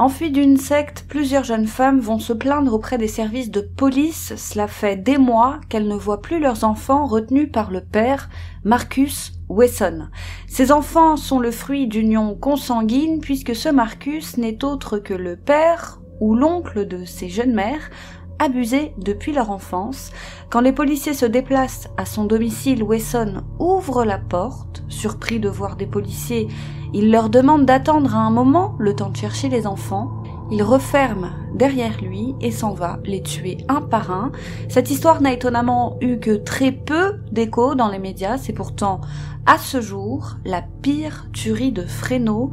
Enfuies d'une secte, plusieurs jeunes femmes vont se plaindre auprès des services de police. Cela fait des mois qu'elles ne voient plus leurs enfants retenus par le père, Marcus Wesson. Ces enfants sont le fruit d'unions consanguines puisque ce Marcus n'est autre que le père ou l'oncle de ces jeunes mères, abusées depuis leur enfance. Quand les policiers se déplacent à son domicile, Wesson ouvre la porte, surpris de voir des policiers il leur demande d'attendre un moment le temps de chercher les enfants. Il referme derrière lui et s'en va les tuer un par un. Cette histoire n'a étonnamment eu que très peu d'écho dans les médias. C'est pourtant, à ce jour, la pire tuerie de Fresno.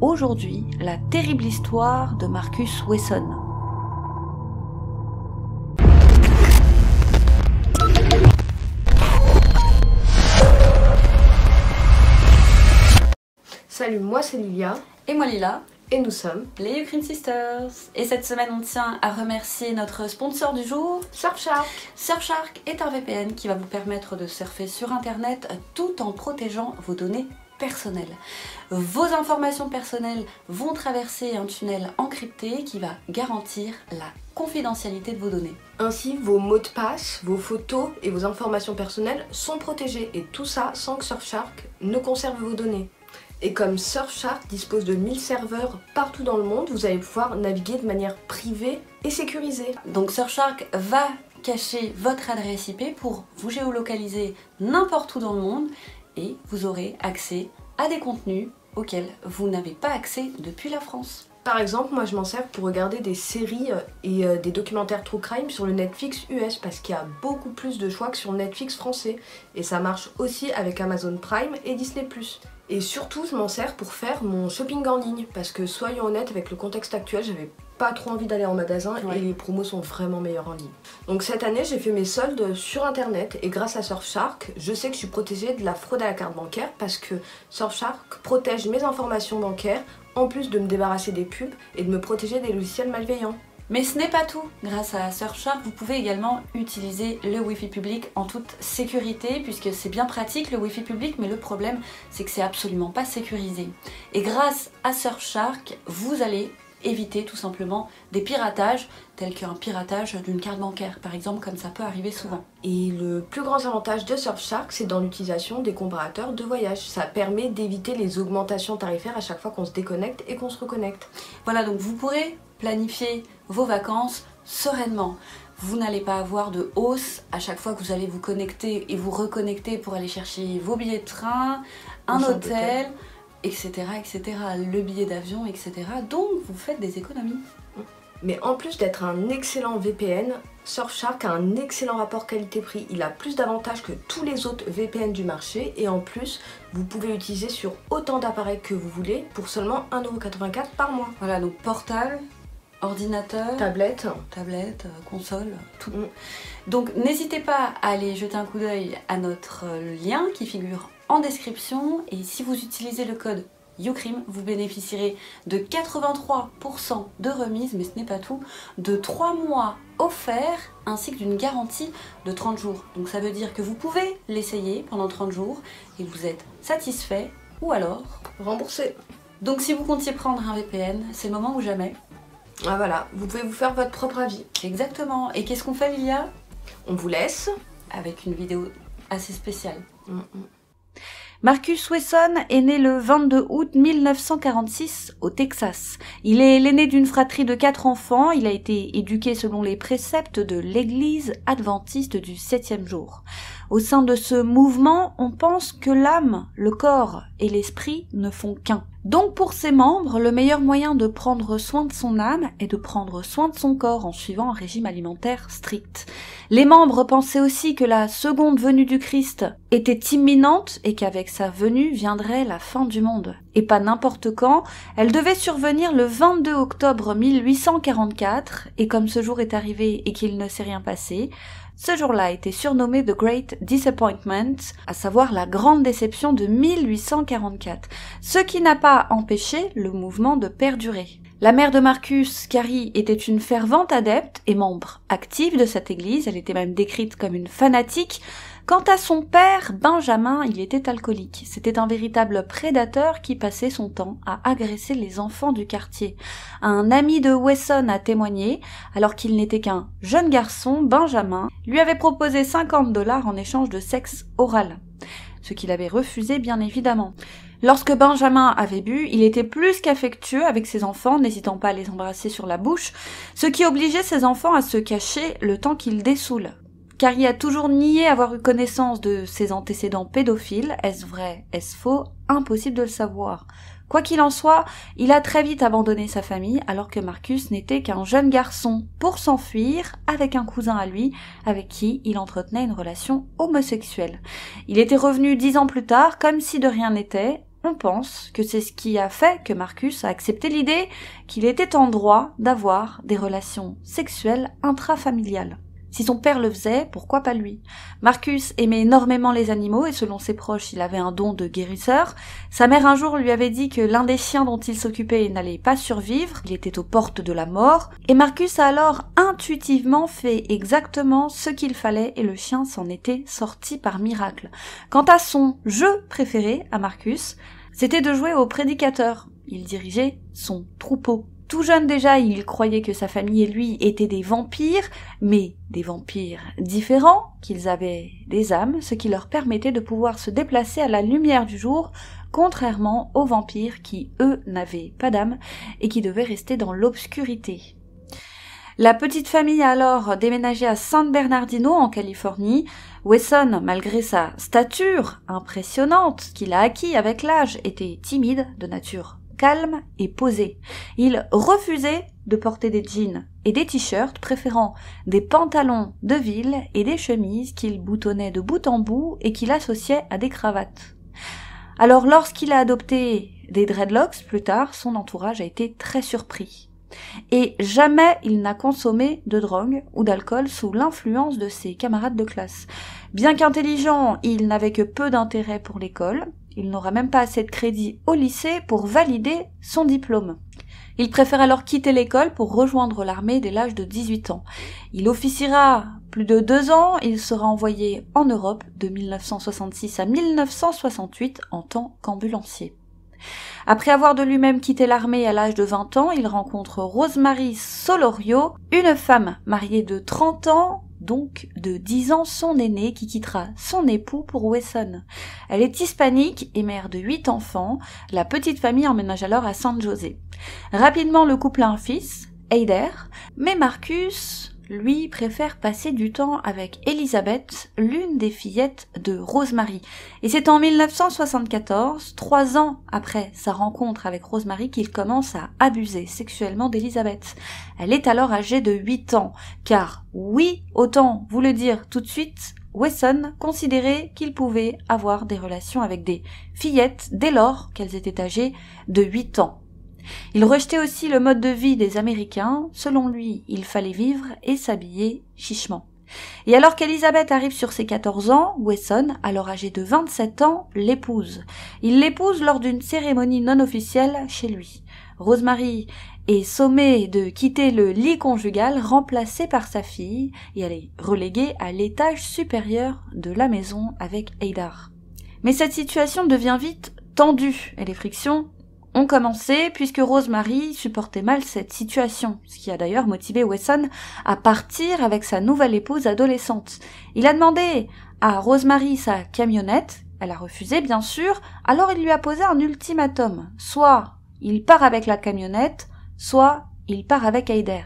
Aujourd'hui, la terrible histoire de Marcus Wesson. Salut, moi c'est Lilia. Et moi Lila. Et nous sommes les Ukraine Sisters. Et cette semaine, on tient à remercier notre sponsor du jour, Surfshark. Surfshark est un VPN qui va vous permettre de surfer sur Internet tout en protégeant vos données personnelles. Vos informations personnelles vont traverser un tunnel encrypté qui va garantir la confidentialité de vos données. Ainsi, vos mots de passe, vos photos et vos informations personnelles sont protégées et tout ça sans que Surfshark ne conserve vos données. Et comme Surfshark dispose de 1000 serveurs partout dans le monde, vous allez pouvoir naviguer de manière privée et sécurisée. Donc Surfshark va cacher votre adresse IP pour vous géolocaliser n'importe où dans le monde et vous aurez accès à des contenus auxquels vous n'avez pas accès depuis la France. Par exemple, moi je m'en sers pour regarder des séries euh, et euh, des documentaires true crime sur le Netflix US parce qu'il y a beaucoup plus de choix que sur Netflix français et ça marche aussi avec Amazon Prime et Disney ⁇ et surtout, je m'en sers pour faire mon shopping en ligne. Parce que soyons honnêtes, avec le contexte actuel, j'avais pas trop envie d'aller en magasin et les promos sont vraiment meilleures en ligne. Donc cette année, j'ai fait mes soldes sur internet et grâce à Surfshark, je sais que je suis protégée de la fraude à la carte bancaire parce que Surfshark protège mes informations bancaires en plus de me débarrasser des pubs et de me protéger des logiciels malveillants. Mais ce n'est pas tout. Grâce à Surfshark, vous pouvez également utiliser le Wi-Fi public en toute sécurité, puisque c'est bien pratique le Wi-Fi public, mais le problème, c'est que c'est absolument pas sécurisé. Et grâce à Surfshark, vous allez éviter tout simplement des piratages tels qu'un piratage d'une carte bancaire par exemple comme ça peut arriver souvent. Et le plus grand avantage de Surfshark c'est dans l'utilisation des comparateurs de voyage. Ça permet d'éviter les augmentations tarifaires à chaque fois qu'on se déconnecte et qu'on se reconnecte. Voilà donc vous pourrez planifiez vos vacances sereinement. Vous n'allez pas avoir de hausse à chaque fois que vous allez vous connecter et vous reconnecter pour aller chercher vos billets de train, un hôtel, etc., etc., le billet d'avion, etc. Donc vous faites des économies. Mais en plus d'être un excellent VPN, Surfshark a un excellent rapport qualité-prix. Il a plus d'avantages que tous les autres VPN du marché et en plus, vous pouvez l'utiliser sur autant d'appareils que vous voulez pour seulement 1,84€ par mois. Voilà, donc portable, Ordinateur, tablette, tablette, euh, console, tout. Mm. Donc n'hésitez pas à aller jeter un coup d'œil à notre euh, lien qui figure en description et si vous utilisez le code YouCream, vous bénéficierez de 83% de remise, mais ce n'est pas tout, de 3 mois offerts ainsi que d'une garantie de 30 jours. Donc ça veut dire que vous pouvez l'essayer pendant 30 jours et vous êtes satisfait ou alors remboursé. Donc si vous comptiez prendre un VPN, c'est le moment ou jamais. Ah, voilà, vous pouvez vous faire votre propre avis. Exactement. Et qu'est-ce qu'on fait, Lilia On vous laisse avec une vidéo assez spéciale. Mm, mm. Marcus Wesson est né le 22 août 1946 au Texas. Il est l'aîné d'une fratrie de quatre enfants. Il a été éduqué selon les préceptes de l'Église adventiste du septième jour. Au sein de ce mouvement, on pense que l'âme, le corps et l'esprit ne font qu'un. Donc pour ses membres, le meilleur moyen de prendre soin de son âme est de prendre soin de son corps en suivant un régime alimentaire strict. Les membres pensaient aussi que la seconde venue du Christ était imminente et qu'avec sa venue viendrait la fin du monde. Et pas n'importe quand, elle devait survenir le 22 octobre 1844 et comme ce jour est arrivé et qu'il ne s'est rien passé, ce jour-là a été surnommé The Great Disappointment, à savoir la grande déception de 1844, ce qui n'a pas empêcher le mouvement de perdurer. La mère de Marcus, Carrie, était une fervente adepte et membre active de cette église, elle était même décrite comme une fanatique. Quant à son père, Benjamin, il était alcoolique. C'était un véritable prédateur qui passait son temps à agresser les enfants du quartier. Un ami de Wesson a témoigné, alors qu'il n'était qu'un jeune garçon, Benjamin lui avait proposé 50 dollars en échange de sexe oral. Ce qu'il avait refusé, bien évidemment. Lorsque Benjamin avait bu, il était plus qu'affectueux avec ses enfants, n'hésitant pas à les embrasser sur la bouche, ce qui obligeait ses enfants à se cacher le temps qu'il qu'ils Car il a toujours nié avoir eu connaissance de ses antécédents pédophiles. Est-ce vrai Est-ce faux Impossible de le savoir. Quoi qu'il en soit, il a très vite abandonné sa famille alors que Marcus n'était qu'un jeune garçon pour s'enfuir avec un cousin à lui avec qui il entretenait une relation homosexuelle. Il était revenu dix ans plus tard comme si de rien n'était on pense que c'est ce qui a fait que Marcus a accepté l'idée qu'il était en droit d'avoir des relations sexuelles intrafamiliales. Si son père le faisait, pourquoi pas lui Marcus aimait énormément les animaux et selon ses proches, il avait un don de guérisseur. Sa mère un jour lui avait dit que l'un des chiens dont il s'occupait n'allait pas survivre, il était aux portes de la mort, et Marcus a alors intuitivement fait exactement ce qu'il fallait et le chien s'en était sorti par miracle. Quant à son jeu préféré à Marcus, c'était de jouer au prédicateur. Il dirigeait son troupeau tout jeune déjà, il croyait que sa famille et lui étaient des vampires, mais des vampires différents, qu'ils avaient des âmes, ce qui leur permettait de pouvoir se déplacer à la lumière du jour, contrairement aux vampires qui, eux, n'avaient pas d'âme et qui devaient rester dans l'obscurité. La petite famille a alors déménagé à San Bernardino en Californie. Wesson, malgré sa stature impressionnante qu'il a acquis avec l'âge, était timide de nature calme et posé. Il refusait de porter des jeans et des t-shirts, préférant des pantalons de ville et des chemises qu'il boutonnait de bout en bout et qu'il associait à des cravates. Alors lorsqu'il a adopté des dreadlocks plus tard, son entourage a été très surpris. Et jamais il n'a consommé de drogue ou d'alcool sous l'influence de ses camarades de classe. Bien qu'intelligent, il n'avait que peu d'intérêt pour l'école, il n'aura même pas assez de crédit au lycée pour valider son diplôme. Il préfère alors quitter l'école pour rejoindre l'armée dès l'âge de 18 ans. Il officiera plus de deux ans, il sera envoyé en Europe de 1966 à 1968 en tant qu'ambulancier. Après avoir de lui-même quitté l'armée à l'âge de 20 ans, il rencontre Rosemary Solorio, une femme mariée de 30 ans donc de 10 ans son aîné, qui quittera son époux pour Wesson. Elle est hispanique et mère de 8 enfants. La petite famille emménage alors à San José. Rapidement, le couple a un fils, Heider, mais Marcus lui, préfère passer du temps avec Elisabeth, l'une des fillettes de Rosemary. Et c'est en 1974, trois ans après sa rencontre avec Rosemary, qu'il commence à abuser sexuellement d'Elisabeth. Elle est alors âgée de 8 ans, car oui, autant vous le dire tout de suite, Wesson considérait qu'il pouvait avoir des relations avec des fillettes dès lors qu'elles étaient âgées de 8 ans. Il rejetait aussi le mode de vie des Américains. Selon lui, il fallait vivre et s'habiller chichement. Et alors qu'Elisabeth arrive sur ses 14 ans, Wesson, alors âgé de 27 ans, l'épouse. Il l'épouse lors d'une cérémonie non officielle chez lui. Rosemary est sommée de quitter le lit conjugal remplacé par sa fille et elle est reléguée à l'étage supérieur de la maison avec Eidar. Mais cette situation devient vite tendue et les frictions ont commencé puisque Rosemary supportait mal cette situation, ce qui a d'ailleurs motivé Wesson à partir avec sa nouvelle épouse adolescente. Il a demandé à Rosemary sa camionnette, elle a refusé bien sûr, alors il lui a posé un ultimatum. Soit il part avec la camionnette, soit il part avec Aider.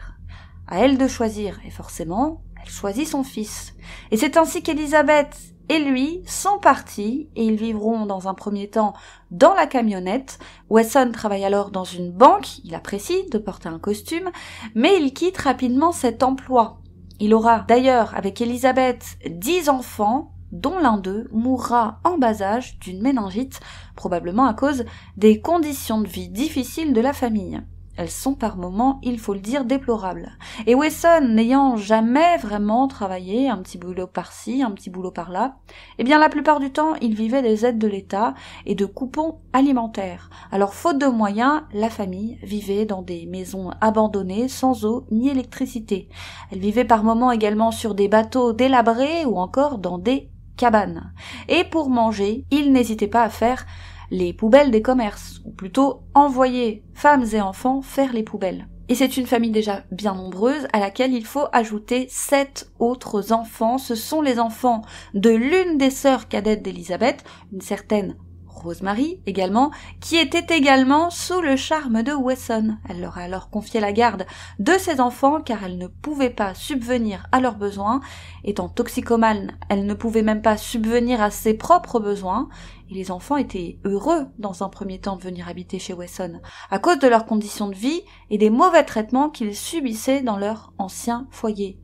À elle de choisir, et forcément, elle choisit son fils. Et c'est ainsi qu'Elisabeth et lui sont partis et ils vivront dans un premier temps dans la camionnette. Wesson travaille alors dans une banque, il apprécie de porter un costume, mais il quitte rapidement cet emploi. Il aura d'ailleurs avec Elizabeth dix enfants, dont l'un d'eux mourra en bas âge d'une méningite, probablement à cause des conditions de vie difficiles de la famille. Elles sont par moments, il faut le dire, déplorables. Et Wesson, n'ayant jamais vraiment travaillé, un petit boulot par-ci, un petit boulot par-là, eh bien la plupart du temps, il vivait des aides de l'État et de coupons alimentaires. Alors faute de moyens, la famille vivait dans des maisons abandonnées, sans eau ni électricité. Elle vivait par moments également sur des bateaux délabrés ou encore dans des cabanes. Et pour manger, il n'hésitait pas à faire les poubelles des commerces, ou plutôt envoyer femmes et enfants faire les poubelles. Et c'est une famille déjà bien nombreuse à laquelle il faut ajouter sept autres enfants. Ce sont les enfants de l'une des sœurs cadettes d'Elisabeth, une certaine Rosemary également, qui était également sous le charme de Wesson. Elle leur a alors confié la garde de ses enfants car elle ne pouvait pas subvenir à leurs besoins. Étant toxicomane, elle ne pouvait même pas subvenir à ses propres besoins les enfants étaient heureux dans un premier temps de venir habiter chez Wesson, à cause de leurs conditions de vie et des mauvais traitements qu'ils subissaient dans leur ancien foyer.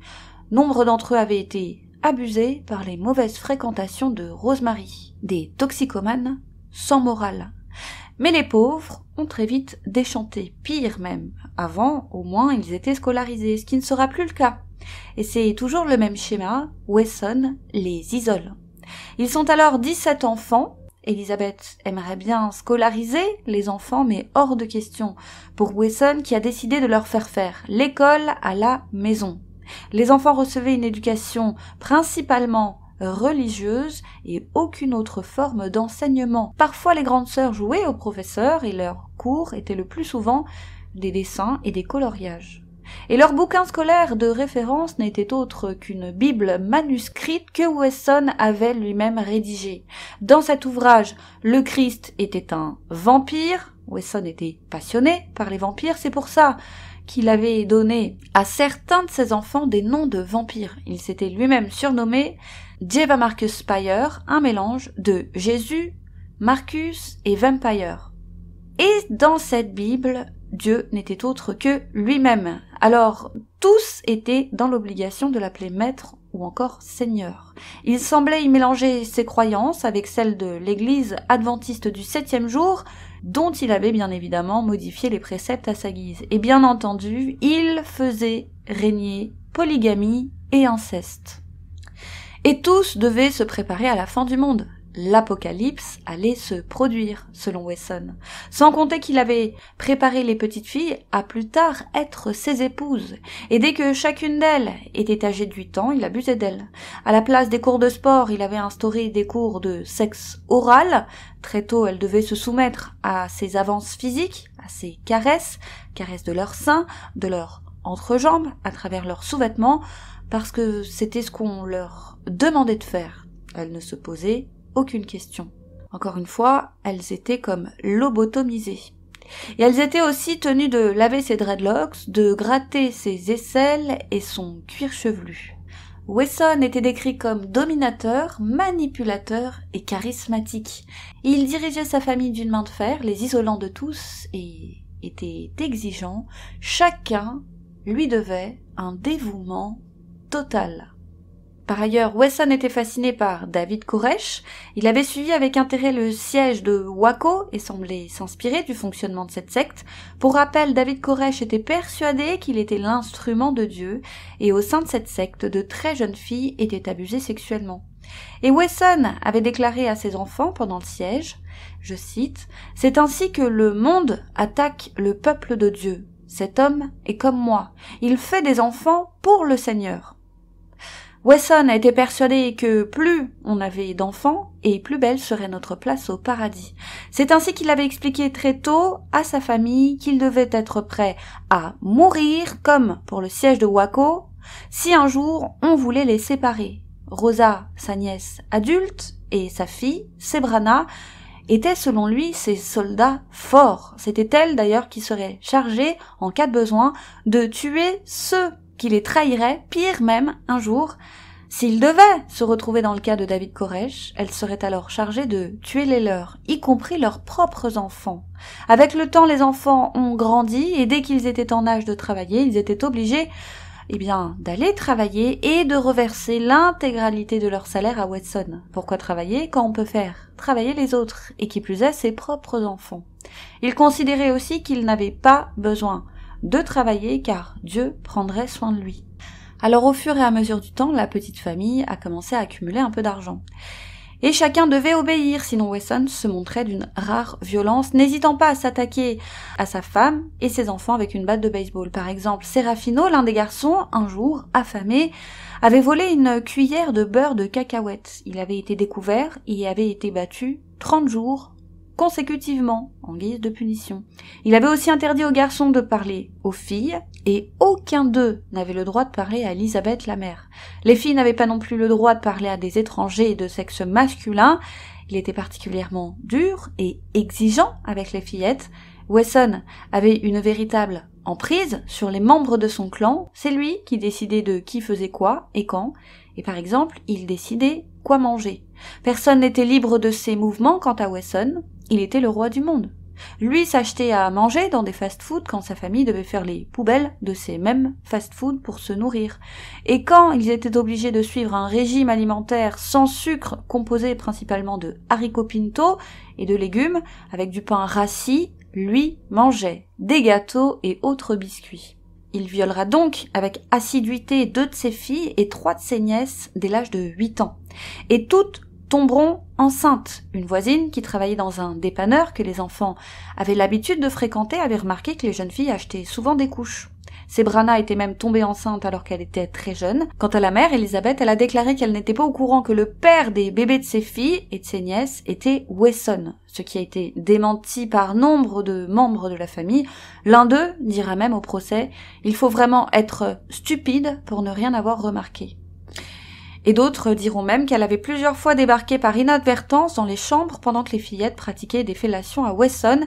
Nombre d'entre eux avaient été abusés par les mauvaises fréquentations de Rosemary, des toxicomanes sans morale. Mais les pauvres ont très vite déchanté, pire même. Avant, au moins, ils étaient scolarisés, ce qui ne sera plus le cas. Et c'est toujours le même schéma, Wesson les isole. Ils sont alors 17 enfants, Elisabeth aimerait bien scolariser les enfants, mais hors de question pour Wesson qui a décidé de leur faire faire l'école à la maison. Les enfants recevaient une éducation principalement religieuse et aucune autre forme d'enseignement. Parfois les grandes sœurs jouaient aux professeurs et leurs cours étaient le plus souvent des dessins et des coloriages. Et leur bouquin scolaire de référence n'était autre qu'une Bible manuscrite que Wesson avait lui-même rédigée. Dans cet ouvrage, le Christ était un vampire. Wesson était passionné par les vampires, c'est pour ça qu'il avait donné à certains de ses enfants des noms de vampires. Il s'était lui-même surnommé Jeva Marcus Spire, un mélange de Jésus, Marcus et Vampire. Et dans cette Bible, Dieu n'était autre que lui-même. Alors tous étaient dans l'obligation de l'appeler maître ou encore Seigneur. Il semblait y mélanger ses croyances avec celles de l'Église adventiste du septième jour, dont il avait bien évidemment modifié les préceptes à sa guise. Et bien entendu, il faisait régner polygamie et inceste. Et tous devaient se préparer à la fin du monde l'apocalypse allait se produire, selon Wesson. Sans compter qu'il avait préparé les petites filles à plus tard être ses épouses. Et dès que chacune d'elles était âgée de 8 ans, il abusait d'elles. À la place des cours de sport, il avait instauré des cours de sexe oral. Très tôt, elles devaient se soumettre à ses avances physiques, à ses caresses, caresses de leur sein, de leurs entrejambe à travers leurs sous-vêtements, parce que c'était ce qu'on leur demandait de faire. Elles ne se posaient aucune question. Encore une fois, elles étaient comme lobotomisées. Et elles étaient aussi tenues de laver ses dreadlocks, de gratter ses aisselles et son cuir chevelu. Wesson était décrit comme dominateur, manipulateur et charismatique. Il dirigeait sa famille d'une main de fer, les isolant de tous, et était exigeant. Chacun lui devait un dévouement total. Par ailleurs, Wesson était fasciné par David Koresh. Il avait suivi avec intérêt le siège de Waco et semblait s'inspirer du fonctionnement de cette secte. Pour rappel, David Koresh était persuadé qu'il était l'instrument de Dieu et au sein de cette secte, de très jeunes filles étaient abusées sexuellement. Et Wesson avait déclaré à ses enfants pendant le siège, je cite, C'est ainsi que le monde attaque le peuple de Dieu. Cet homme est comme moi. Il fait des enfants pour le Seigneur. Wesson a été persuadé que plus on avait d'enfants, et plus belle serait notre place au paradis. C'est ainsi qu'il avait expliqué très tôt à sa famille qu'il devait être prêt à mourir, comme pour le siège de Waco, si un jour on voulait les séparer. Rosa, sa nièce adulte, et sa fille, Sebrana, étaient selon lui ses soldats forts. C'était elle d'ailleurs qui serait chargée, en cas de besoin, de tuer ceux qui les trahirait, pire même, un jour, S'ils devaient se retrouver dans le cas de David Koresh, elles seraient alors chargées de tuer les leurs, y compris leurs propres enfants. Avec le temps, les enfants ont grandi et dès qu'ils étaient en âge de travailler, ils étaient obligés eh bien, d'aller travailler et de reverser l'intégralité de leur salaire à Watson. Pourquoi travailler quand on peut faire travailler les autres et qui plus est ses propres enfants. Ils considéraient aussi qu'ils n'avaient pas besoin de travailler car Dieu prendrait soin de lui. Alors au fur et à mesure du temps, la petite famille a commencé à accumuler un peu d'argent. Et chacun devait obéir, sinon Wesson se montrait d'une rare violence, n'hésitant pas à s'attaquer à sa femme et ses enfants avec une batte de baseball. Par exemple, Serafino, l'un des garçons, un jour, affamé, avait volé une cuillère de beurre de cacahuètes. Il avait été découvert et avait été battu 30 jours consécutivement en guise de punition. Il avait aussi interdit aux garçons de parler aux filles et aucun d'eux n'avait le droit de parler à Elisabeth la mère. Les filles n'avaient pas non plus le droit de parler à des étrangers de sexe masculin. Il était particulièrement dur et exigeant avec les fillettes. Wesson avait une véritable emprise sur les membres de son clan. C'est lui qui décidait de qui faisait quoi et quand. Et par exemple, il décidait quoi manger. Personne n'était libre de ses mouvements quant à Wesson il était le roi du monde. Lui s'achetait à manger dans des fast-foods quand sa famille devait faire les poubelles de ces mêmes fast-foods pour se nourrir. Et quand ils étaient obligés de suivre un régime alimentaire sans sucre composé principalement de haricots pinto et de légumes avec du pain rassis, lui mangeait des gâteaux et autres biscuits. Il violera donc avec assiduité deux de ses filles et trois de ses nièces dès l'âge de 8 ans. Et toutes tomberont enceintes. Une voisine qui travaillait dans un dépanneur que les enfants avaient l'habitude de fréquenter avait remarqué que les jeunes filles achetaient souvent des couches. Sebrana était même tombée enceinte alors qu'elle était très jeune. Quant à la mère, Elisabeth, elle a déclaré qu'elle n'était pas au courant que le père des bébés de ses filles et de ses nièces était Wesson, ce qui a été démenti par nombre de membres de la famille. L'un d'eux dira même au procès, il faut vraiment être stupide pour ne rien avoir remarqué et d'autres diront même qu'elle avait plusieurs fois débarqué par inadvertance dans les chambres pendant que les fillettes pratiquaient des fellations à Wesson,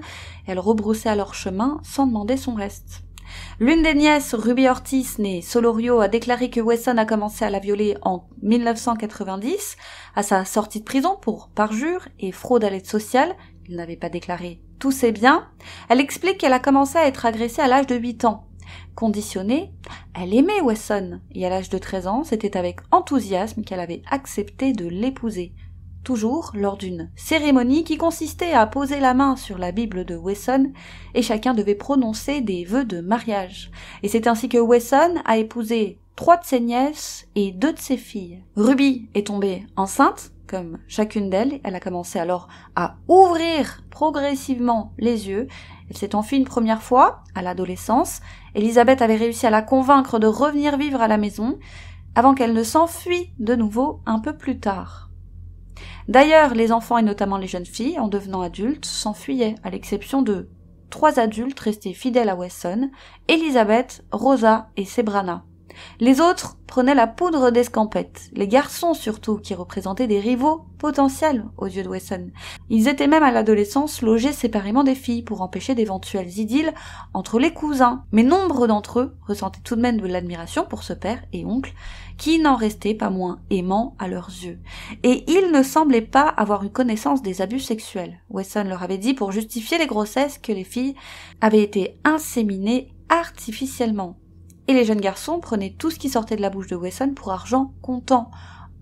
Elle rebroussait à leur chemin sans demander son reste. L'une des nièces, Ruby Ortiz, née Solorio, a déclaré que Wesson a commencé à la violer en 1990, à sa sortie de prison pour parjure et fraude à l'aide sociale. Il n'avait pas déclaré tous ses biens. Elle explique qu'elle a commencé à être agressée à l'âge de 8 ans. Conditionnée, elle aimait Wesson, et à l'âge de 13 ans, c'était avec enthousiasme qu'elle avait accepté de l'épouser, toujours lors d'une cérémonie qui consistait à poser la main sur la Bible de Wesson, et chacun devait prononcer des vœux de mariage. Et c'est ainsi que Wesson a épousé trois de ses nièces et deux de ses filles. Ruby est tombée enceinte, comme chacune d'elles, elle a commencé alors à ouvrir progressivement les yeux elle s'est enfuie une première fois, à l'adolescence. Elisabeth avait réussi à la convaincre de revenir vivre à la maison, avant qu'elle ne s'enfuit de nouveau un peu plus tard. D'ailleurs, les enfants et notamment les jeunes filles, en devenant adultes, s'enfuyaient, à l'exception de trois adultes restés fidèles à Wesson, Elisabeth, Rosa et Sebrana. Les autres prenaient la poudre d'escampette, les garçons surtout, qui représentaient des rivaux potentiels aux yeux de Wesson. Ils étaient même à l'adolescence logés séparément des filles pour empêcher d'éventuelles idylles entre les cousins. Mais nombre d'entre eux ressentaient tout de même de l'admiration pour ce père et oncle, qui n'en restaient pas moins aimants à leurs yeux. Et ils ne semblaient pas avoir eu connaissance des abus sexuels. Wesson leur avait dit pour justifier les grossesses que les filles avaient été inséminées artificiellement et les jeunes garçons prenaient tout ce qui sortait de la bouche de Wesson pour argent comptant,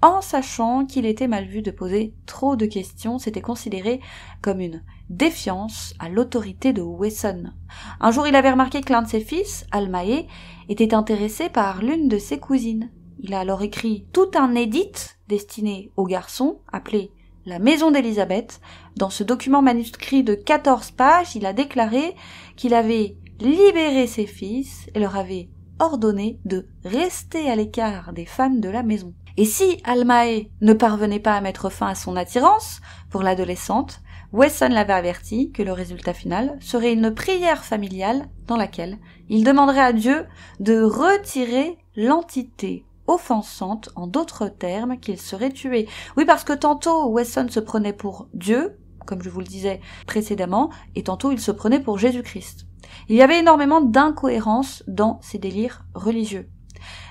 en sachant qu'il était mal vu de poser trop de questions, c'était considéré comme une défiance à l'autorité de Wesson. Un jour, il avait remarqué que l'un de ses fils, Almae, était intéressé par l'une de ses cousines. Il a alors écrit tout un édite destiné aux garçons, appelé la maison d'Élisabeth. Dans ce document manuscrit de 14 pages, il a déclaré qu'il avait libéré ses fils et leur avait ordonné de rester à l'écart des femmes de la maison. Et si Almae ne parvenait pas à mettre fin à son attirance pour l'adolescente, Wesson l'avait averti que le résultat final serait une prière familiale dans laquelle il demanderait à Dieu de retirer l'entité offensante, en d'autres termes, qu'il serait tué. Oui, parce que tantôt Wesson se prenait pour Dieu, comme je vous le disais précédemment, et tantôt il se prenait pour Jésus-Christ. Il y avait énormément d'incohérences dans ces délires religieux.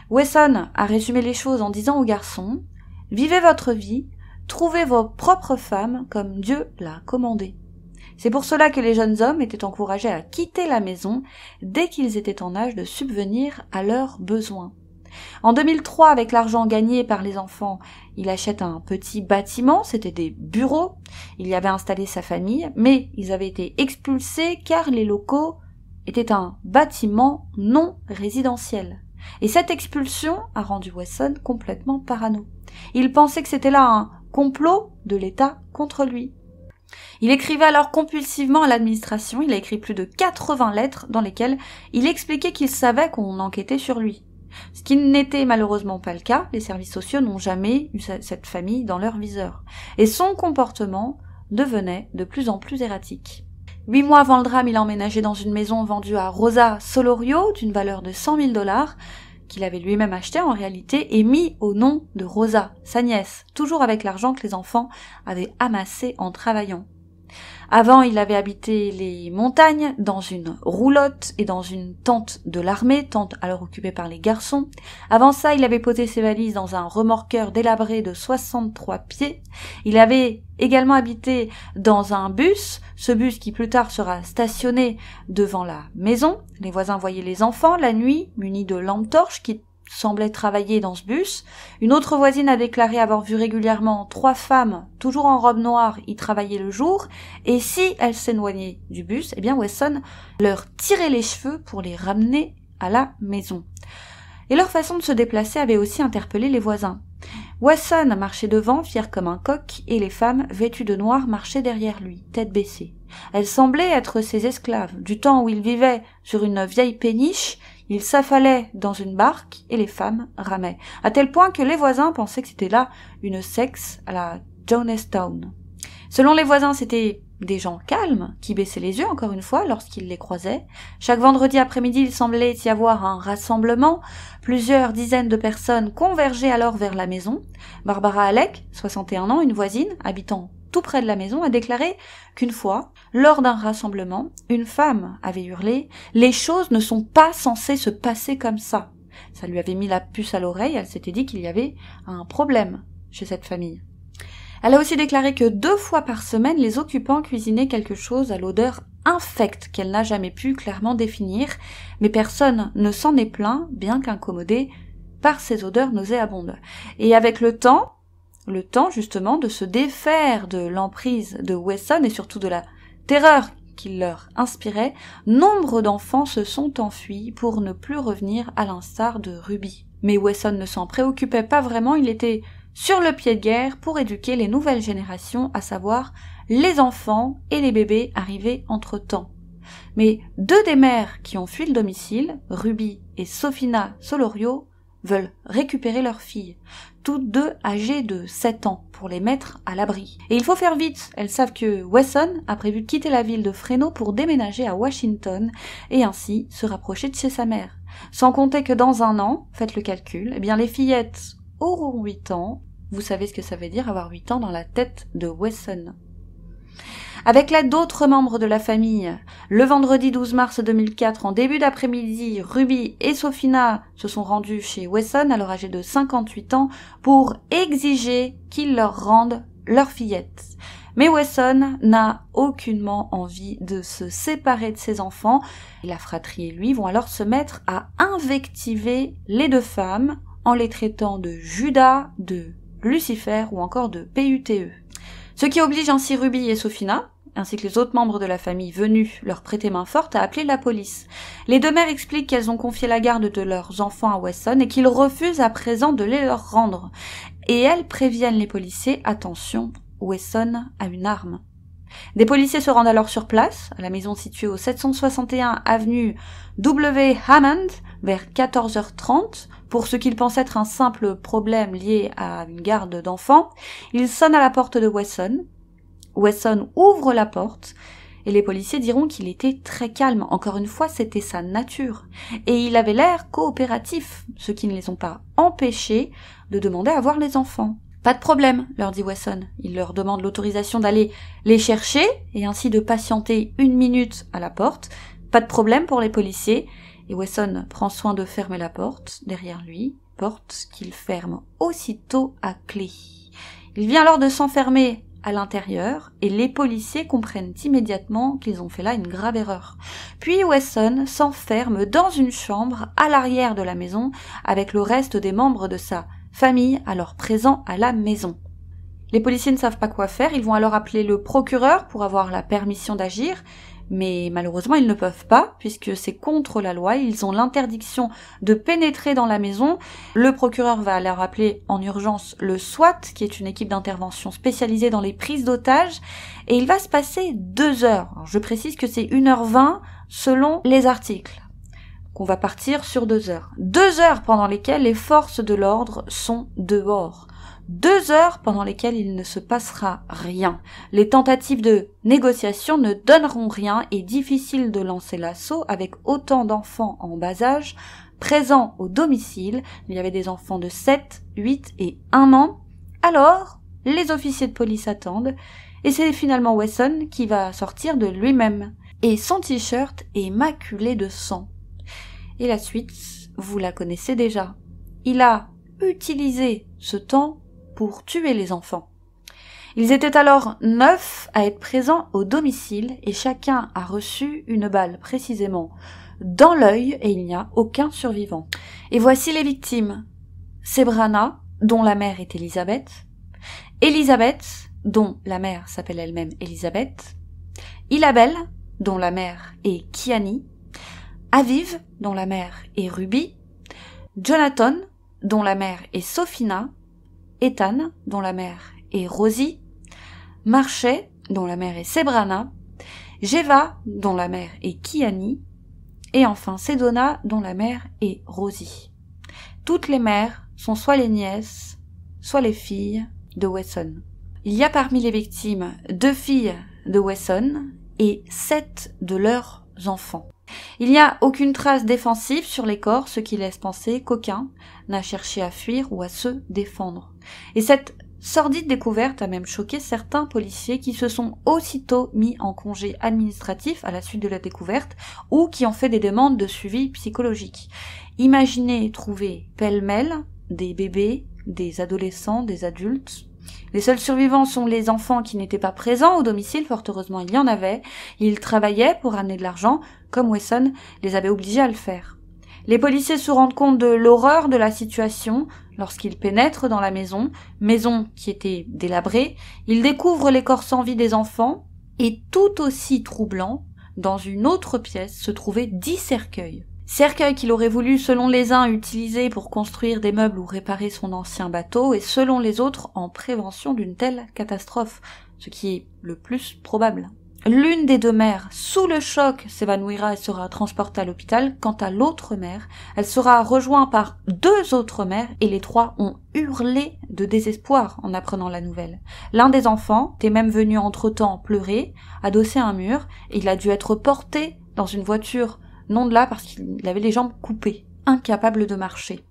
Wesson a résumé les choses en disant aux garçons Vivez votre vie, trouvez vos propres femmes comme Dieu l'a commandé. C'est pour cela que les jeunes hommes étaient encouragés à quitter la maison dès qu'ils étaient en âge de subvenir à leurs besoins. En 2003, avec l'argent gagné par les enfants, il achète un petit bâtiment, c'était des bureaux, il y avait installé sa famille, mais ils avaient été expulsés car les locaux était un bâtiment non résidentiel. Et cette expulsion a rendu Wesson complètement parano. Il pensait que c'était là un complot de l'État contre lui. Il écrivait alors compulsivement à l'administration, il a écrit plus de 80 lettres dans lesquelles il expliquait qu'il savait qu'on enquêtait sur lui. Ce qui n'était malheureusement pas le cas, les services sociaux n'ont jamais eu cette famille dans leur viseur. Et son comportement devenait de plus en plus erratique. Huit mois avant le drame, il a emménagé dans une maison vendue à Rosa Solorio d'une valeur de 100 000 dollars qu'il avait lui-même acheté en réalité et mis au nom de Rosa, sa nièce, toujours avec l'argent que les enfants avaient amassé en travaillant. Avant, il avait habité les montagnes dans une roulotte et dans une tente de l'armée, tente alors occupée par les garçons. Avant ça, il avait posé ses valises dans un remorqueur délabré de 63 pieds. Il avait également habité dans un bus, ce bus qui plus tard sera stationné devant la maison. Les voisins voyaient les enfants la nuit, munis de lampes torches qui semblaient travailler dans ce bus. Une autre voisine a déclaré avoir vu régulièrement trois femmes, toujours en robe noire, y travailler le jour, et si elles s'éloignaient du bus, eh bien Wesson leur tirait les cheveux pour les ramener à la maison. Et leur façon de se déplacer avait aussi interpellé les voisins. Wasson marchait devant, fier comme un coq, et les femmes, vêtues de noir, marchaient derrière lui, tête baissée. Elles semblaient être ses esclaves. Du temps où il vivait sur une vieille péniche, il s'affalait dans une barque et les femmes ramaient, à tel point que les voisins pensaient que c'était là une sexe à la Jonestown. Selon les voisins, c'était des gens calmes, qui baissaient les yeux encore une fois lorsqu'ils les croisaient. Chaque vendredi après-midi, il semblait y avoir un rassemblement. Plusieurs dizaines de personnes convergeaient alors vers la maison. Barbara Alec, 61 ans, une voisine, habitant tout près de la maison, a déclaré qu'une fois, lors d'un rassemblement, une femme avait hurlé « Les choses ne sont pas censées se passer comme ça ». Ça lui avait mis la puce à l'oreille, elle s'était dit qu'il y avait un problème chez cette famille. Elle a aussi déclaré que deux fois par semaine, les occupants cuisinaient quelque chose à l'odeur infecte qu'elle n'a jamais pu clairement définir, mais personne ne s'en est plaint, bien qu'incommodé par ces odeurs nauséabondes. Et avec le temps, le temps justement de se défaire de l'emprise de Wesson et surtout de la terreur qu'il leur inspirait, nombre d'enfants se sont enfuis pour ne plus revenir à l'instar de Ruby. Mais Wesson ne s'en préoccupait pas vraiment, il était sur le pied de guerre pour éduquer les nouvelles générations, à savoir les enfants et les bébés arrivés entre-temps. Mais deux des mères qui ont fui le domicile, Ruby et Sofina Solorio, veulent récupérer leurs filles, toutes deux âgées de 7 ans, pour les mettre à l'abri. Et il faut faire vite, elles savent que Wesson a prévu de quitter la ville de Fresno pour déménager à Washington et ainsi se rapprocher de chez sa mère. Sans compter que dans un an, faites le calcul, eh bien les fillettes auront 8 ans. Vous savez ce que ça veut dire avoir 8 ans dans la tête de Wesson. Avec l'aide d'autres membres de la famille, le vendredi 12 mars 2004, en début d'après-midi, Ruby et sophina se sont rendues chez Wesson, alors âgé de 58 ans, pour exiger qu'il leur rende leur fillette. Mais Wesson n'a aucunement envie de se séparer de ses enfants. La fratrie et lui vont alors se mettre à invectiver les deux femmes en les traitant de Judas, de Lucifer ou encore de PUTE. Ce qui oblige ainsi Ruby et Sophina, ainsi que les autres membres de la famille venus leur prêter main forte, à appeler la police. Les deux mères expliquent qu'elles ont confié la garde de leurs enfants à Wesson et qu'ils refusent à présent de les leur rendre. Et elles préviennent les policiers, attention, Wesson a une arme. Des policiers se rendent alors sur place, à la maison située au 761 avenue W. Hammond, vers 14h30, pour ce qu'il pense être un simple problème lié à une garde d'enfants, il sonne à la porte de Wesson. Wesson ouvre la porte et les policiers diront qu'il était très calme. Encore une fois, c'était sa nature. Et il avait l'air coopératif, ce qui ne les ont pas empêchés de demander à voir les enfants. Pas de problème, leur dit Wesson. Il leur demande l'autorisation d'aller les chercher et ainsi de patienter une minute à la porte. Pas de problème pour les policiers et Wesson prend soin de fermer la porte derrière lui, porte qu'il ferme aussitôt à clé. Il vient alors de s'enfermer à l'intérieur et les policiers comprennent immédiatement qu'ils ont fait là une grave erreur. Puis Wesson s'enferme dans une chambre à l'arrière de la maison avec le reste des membres de sa famille alors présents à la maison. Les policiers ne savent pas quoi faire, ils vont alors appeler le procureur pour avoir la permission d'agir mais malheureusement ils ne peuvent pas puisque c'est contre la loi, ils ont l'interdiction de pénétrer dans la maison. Le procureur va leur appeler en urgence le SWAT, qui est une équipe d'intervention spécialisée dans les prises d'otages, et il va se passer deux heures. je précise que c'est 1h20 selon les articles. qu'on va partir sur deux heures. Deux heures pendant lesquelles les forces de l'ordre sont dehors deux heures pendant lesquelles il ne se passera rien. Les tentatives de négociation ne donneront rien et difficile de lancer l'assaut avec autant d'enfants en bas âge présents au domicile. Il y avait des enfants de 7, 8 et 1 an. Alors, les officiers de police attendent et c'est finalement Wesson qui va sortir de lui-même. Et son t-shirt est maculé de sang. Et la suite, vous la connaissez déjà. Il a utilisé ce temps pour tuer les enfants. Ils étaient alors neuf à être présents au domicile et chacun a reçu une balle précisément dans l'œil et il n'y a aucun survivant. Et voici les victimes. Sebrana, dont la mère est Elisabeth, Elisabeth, dont la mère s'appelle elle-même Elisabeth, Ilabelle, dont la mère est Kiani, Aviv, dont la mère est Ruby, Jonathan, dont la mère est Sophina, Ethan, dont la mère est Rosie, Marchais dont la mère est Sebrana, Jeva, dont la mère est Kiani, et enfin Sedona, dont la mère est Rosie. Toutes les mères sont soit les nièces, soit les filles de Wesson. Il y a parmi les victimes deux filles de Wesson et sept de leurs enfants. Il n'y a aucune trace défensive sur les corps, ce qui laisse penser qu'aucun n'a cherché à fuir ou à se défendre. Et cette sordide découverte a même choqué certains policiers qui se sont aussitôt mis en congé administratif à la suite de la découverte ou qui ont fait des demandes de suivi psychologique. Imaginez trouver pêle-mêle des bébés, des adolescents, des adultes, les seuls survivants sont les enfants qui n'étaient pas présents au domicile, fort heureusement il y en avait. Ils travaillaient pour amener de l'argent, comme Wesson les avait obligés à le faire. Les policiers se rendent compte de l'horreur de la situation, Lorsqu'il pénètre dans la maison, maison qui était délabrée, il découvre l'écorce en vie des enfants, et tout aussi troublant, dans une autre pièce se trouvaient dix cercueils. Cercueils qu'il aurait voulu, selon les uns, utiliser pour construire des meubles ou réparer son ancien bateau, et selon les autres, en prévention d'une telle catastrophe, ce qui est le plus probable. L'une des deux mères, sous le choc, s'évanouira et sera transportée à l'hôpital. Quant à l'autre mère, elle sera rejointe par deux autres mères et les trois ont hurlé de désespoir en apprenant la nouvelle. L'un des enfants est même venu entre-temps pleurer, adossé un mur, et il a dû être porté dans une voiture, non de là parce qu'il avait les jambes coupées, incapable de marcher.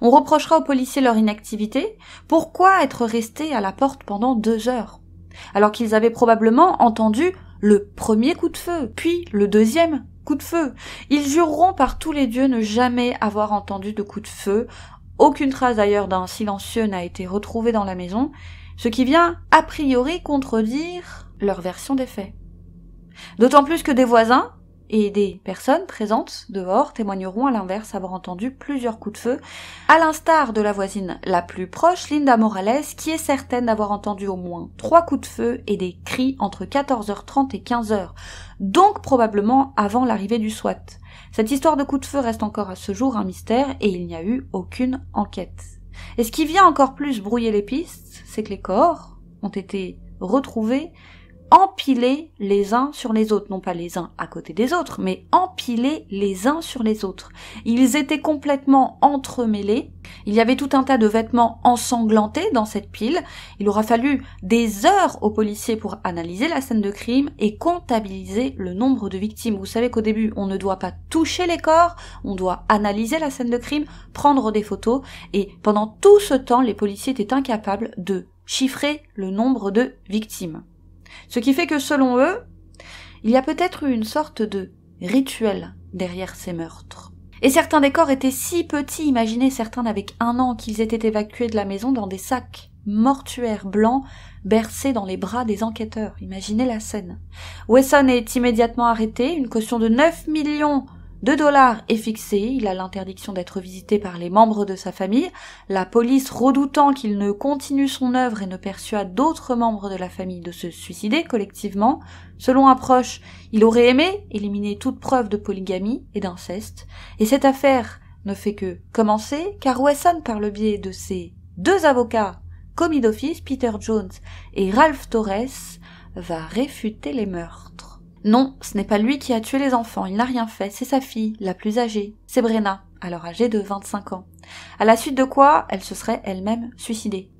On reprochera aux policiers leur inactivité. Pourquoi être resté à la porte pendant deux heures alors qu'ils avaient probablement entendu le premier coup de feu, puis le deuxième coup de feu. Ils jureront par tous les dieux ne jamais avoir entendu de coup de feu. Aucune trace d'ailleurs d'un silencieux n'a été retrouvée dans la maison, ce qui vient a priori contredire leur version des faits. D'autant plus que des voisins, et des personnes présentes dehors témoigneront à l'inverse avoir entendu plusieurs coups de feu, à l'instar de la voisine la plus proche, Linda Morales, qui est certaine d'avoir entendu au moins trois coups de feu et des cris entre 14h30 et 15h, donc probablement avant l'arrivée du SWAT. Cette histoire de coups de feu reste encore à ce jour un mystère et il n'y a eu aucune enquête. Et ce qui vient encore plus brouiller les pistes, c'est que les corps ont été retrouvés empilés les uns sur les autres, non pas les uns à côté des autres, mais empilés les uns sur les autres. Ils étaient complètement entremêlés, il y avait tout un tas de vêtements ensanglantés dans cette pile, il aura fallu des heures aux policiers pour analyser la scène de crime et comptabiliser le nombre de victimes. Vous savez qu'au début, on ne doit pas toucher les corps, on doit analyser la scène de crime, prendre des photos, et pendant tout ce temps, les policiers étaient incapables de chiffrer le nombre de victimes. Ce qui fait que selon eux, il y a peut-être eu une sorte de rituel derrière ces meurtres. Et certains des corps étaient si petits, imaginez certains avec un an, qu'ils étaient évacués de la maison dans des sacs mortuaires blancs bercés dans les bras des enquêteurs. Imaginez la scène. Wesson est immédiatement arrêté, une caution de 9 millions 2 dollars est fixé, il a l'interdiction d'être visité par les membres de sa famille, la police redoutant qu'il ne continue son œuvre et ne persuade d'autres membres de la famille de se suicider collectivement, selon un proche, il aurait aimé éliminer toute preuve de polygamie et d'inceste, et cette affaire ne fait que commencer car Wesson par le biais de ses deux avocats commis d'office, Peter Jones et Ralph Torres, va réfuter les meurtres. Non, ce n'est pas lui qui a tué les enfants, il n'a rien fait, c'est sa fille, la plus âgée, c'est Brenna, alors âgée de 25 ans. À la suite de quoi, elle se serait elle-même suicidée.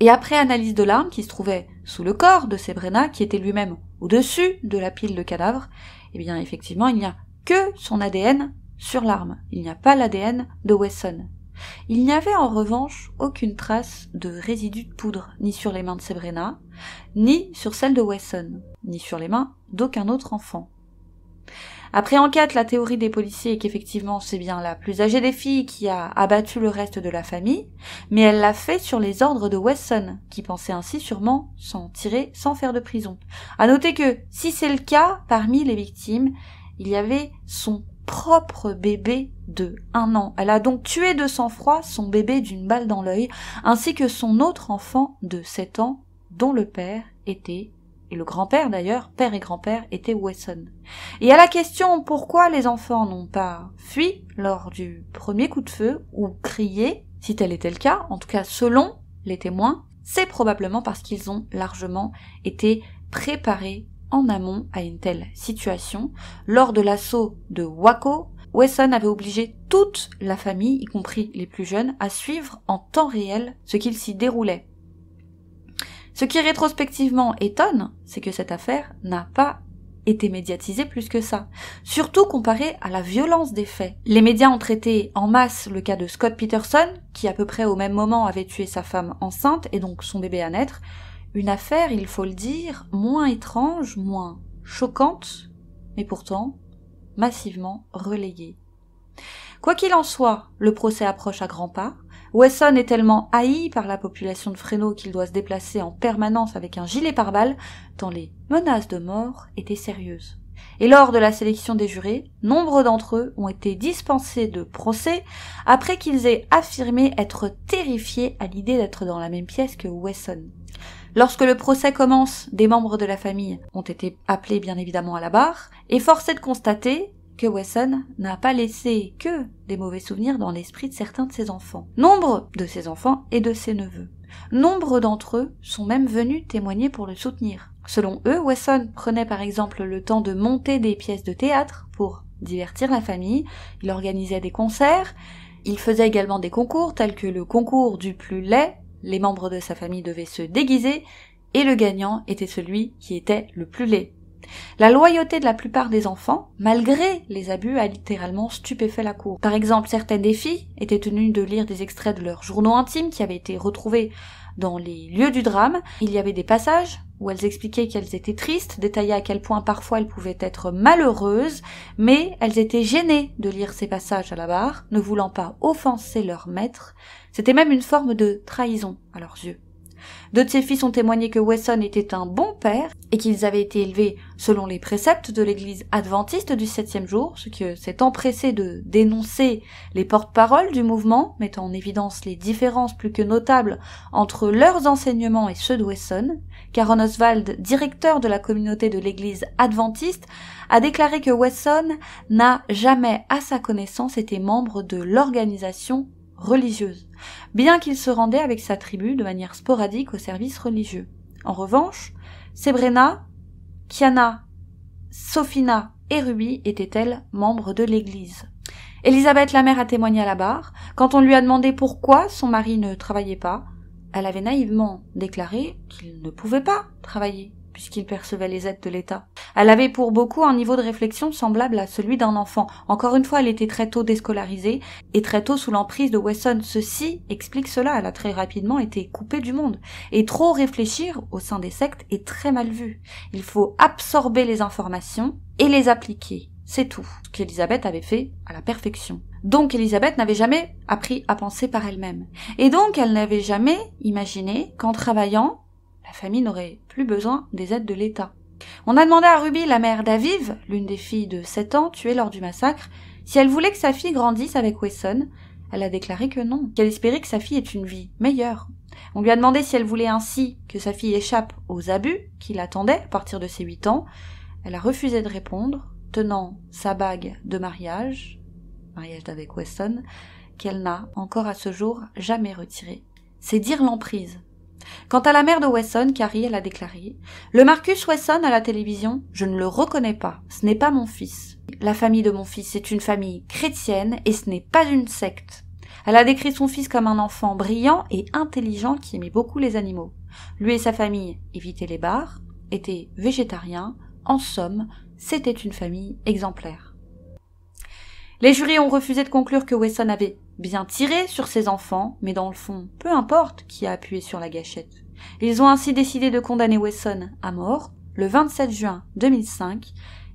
Et après analyse de l'arme qui se trouvait sous le corps de Brenna, qui était lui-même au-dessus de la pile de cadavres, eh bien effectivement, il n'y a que son ADN sur l'arme. Il n'y a pas l'ADN de Wesson. Il n'y avait en revanche aucune trace de résidu de poudre, ni sur les mains de Sebrena, ni sur celles de Wesson, ni sur les mains d'aucun autre enfant. Après enquête, la théorie des policiers est qu'effectivement c'est bien la plus âgée des filles qui a abattu le reste de la famille, mais elle l'a fait sur les ordres de Wesson, qui pensait ainsi sûrement s'en tirer sans faire de prison. À noter que, si c'est le cas, parmi les victimes, il y avait son propre bébé de un an. Elle a donc tué de sang-froid son bébé d'une balle dans l'œil, ainsi que son autre enfant de 7 ans, dont le père était, et le grand-père d'ailleurs, père et grand-père, était Wesson. Et à la question pourquoi les enfants n'ont pas fui lors du premier coup de feu, ou crié, si tel était le cas, en tout cas selon les témoins, c'est probablement parce qu'ils ont largement été préparés en amont à une telle situation. Lors de l'assaut de Waco, Wesson avait obligé toute la famille, y compris les plus jeunes, à suivre en temps réel ce qu'il s'y déroulait. Ce qui rétrospectivement étonne, c'est que cette affaire n'a pas été médiatisée plus que ça, surtout comparée à la violence des faits. Les médias ont traité en masse le cas de Scott Peterson, qui à peu près au même moment avait tué sa femme enceinte et donc son bébé à naître, une affaire, il faut le dire, moins étrange, moins choquante, mais pourtant massivement relayée. Quoi qu'il en soit, le procès approche à grands pas. Wesson est tellement haï par la population de Fresno qu'il doit se déplacer en permanence avec un gilet pare-balles, tant les menaces de mort étaient sérieuses. Et lors de la sélection des jurés, nombre d'entre eux ont été dispensés de procès après qu'ils aient affirmé être terrifiés à l'idée d'être dans la même pièce que Wesson. Lorsque le procès commence, des membres de la famille ont été appelés bien évidemment à la barre, et force est de constater que Wesson n'a pas laissé que des mauvais souvenirs dans l'esprit de certains de ses enfants. Nombre de ses enfants et de ses neveux. Nombre d'entre eux sont même venus témoigner pour le soutenir. Selon eux, Wesson prenait par exemple le temps de monter des pièces de théâtre pour divertir la famille, il organisait des concerts, il faisait également des concours tels que le concours du plus laid les membres de sa famille devaient se déguiser, et le gagnant était celui qui était le plus laid. La loyauté de la plupart des enfants, malgré les abus, a littéralement stupéfait la cour. Par exemple, certaines des filles étaient tenues de lire des extraits de leurs journaux intimes qui avaient été retrouvés dans les lieux du drame. Il y avait des passages où elles expliquaient qu'elles étaient tristes, détaillaient à quel point parfois elles pouvaient être malheureuses, mais elles étaient gênées de lire ces passages à la barre, ne voulant pas offenser leur maître. C'était même une forme de trahison à leurs yeux. Deux de ses fils ont témoigné que Wesson était un bon père et qu'ils avaient été élevés selon les préceptes de l'église adventiste du septième jour, ce qui euh, s'est empressé de dénoncer les porte-paroles du mouvement, mettant en évidence les différences plus que notables entre leurs enseignements et ceux de Wesson. Caron Oswald, directeur de la communauté de l'église adventiste, a déclaré que Wesson n'a jamais à sa connaissance été membre de l'organisation religieuse, bien qu'il se rendait avec sa tribu de manière sporadique au service religieux. En revanche, Sebrena, Kiana, Sophina et Ruby étaient-elles membres de l'Église. Elisabeth la mère a témoigné à la barre. Quand on lui a demandé pourquoi son mari ne travaillait pas, elle avait naïvement déclaré qu'il ne pouvait pas travailler puisqu'il percevait les aides de l'État. Elle avait pour beaucoup un niveau de réflexion semblable à celui d'un enfant. Encore une fois, elle était très tôt déscolarisée et très tôt sous l'emprise de Wesson. Ceci explique cela. Elle a très rapidement été coupée du monde. Et trop réfléchir au sein des sectes est très mal vu. Il faut absorber les informations et les appliquer. C'est tout ce qu'Elisabeth avait fait à la perfection. Donc Elisabeth n'avait jamais appris à penser par elle-même. Et donc elle n'avait jamais imaginé qu'en travaillant la famille n'aurait plus besoin des aides de l'État. On a demandé à Ruby, la mère d'Aviv, l'une des filles de 7 ans tuées lors du massacre, si elle voulait que sa fille grandisse avec Wesson. Elle a déclaré que non, qu'elle espérait que sa fille ait une vie meilleure. On lui a demandé si elle voulait ainsi que sa fille échappe aux abus qui l'attendaient à partir de ses 8 ans. Elle a refusé de répondre, tenant sa bague de mariage, mariage d'avec Wesson, qu'elle n'a encore à ce jour jamais retirée. C'est dire l'emprise Quant à la mère de Wesson, Carrie, elle a déclaré Le Marcus Wesson à la télévision, je ne le reconnais pas, ce n'est pas mon fils. La famille de mon fils est une famille chrétienne et ce n'est pas une secte. Elle a décrit son fils comme un enfant brillant et intelligent qui aimait beaucoup les animaux. Lui et sa famille évitaient les bars, étaient végétariens, en somme, c'était une famille exemplaire. Les jurys ont refusé de conclure que Wesson avait bien tiré sur ses enfants, mais dans le fond, peu importe qui a appuyé sur la gâchette. Ils ont ainsi décidé de condamner Wesson à mort. Le 27 juin 2005,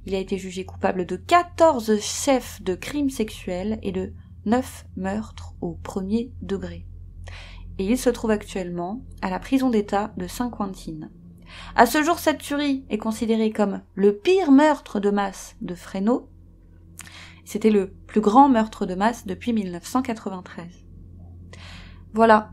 il a été jugé coupable de 14 chefs de crimes sexuels et de 9 meurtres au premier degré. Et il se trouve actuellement à la prison d'État de Saint-Quentin. À ce jour, cette tuerie est considérée comme le pire meurtre de masse de Fresno c'était le plus grand meurtre de masse depuis 1993. Voilà,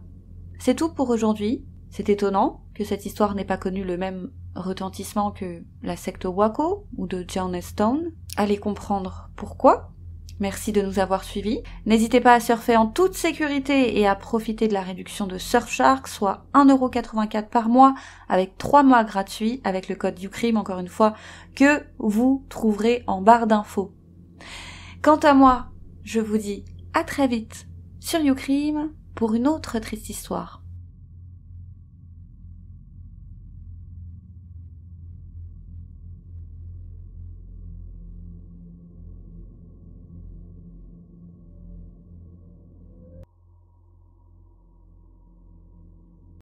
c'est tout pour aujourd'hui. C'est étonnant que cette histoire n'ait pas connu le même retentissement que la secte Waco ou de John Stone. Allez comprendre pourquoi. Merci de nous avoir suivis. N'hésitez pas à surfer en toute sécurité et à profiter de la réduction de Surfshark, soit 1,84€ par mois, avec 3 mois gratuits, avec le code du encore une fois, que vous trouverez en barre d'infos. Quant à moi, je vous dis à très vite sur YouCream pour une autre triste histoire.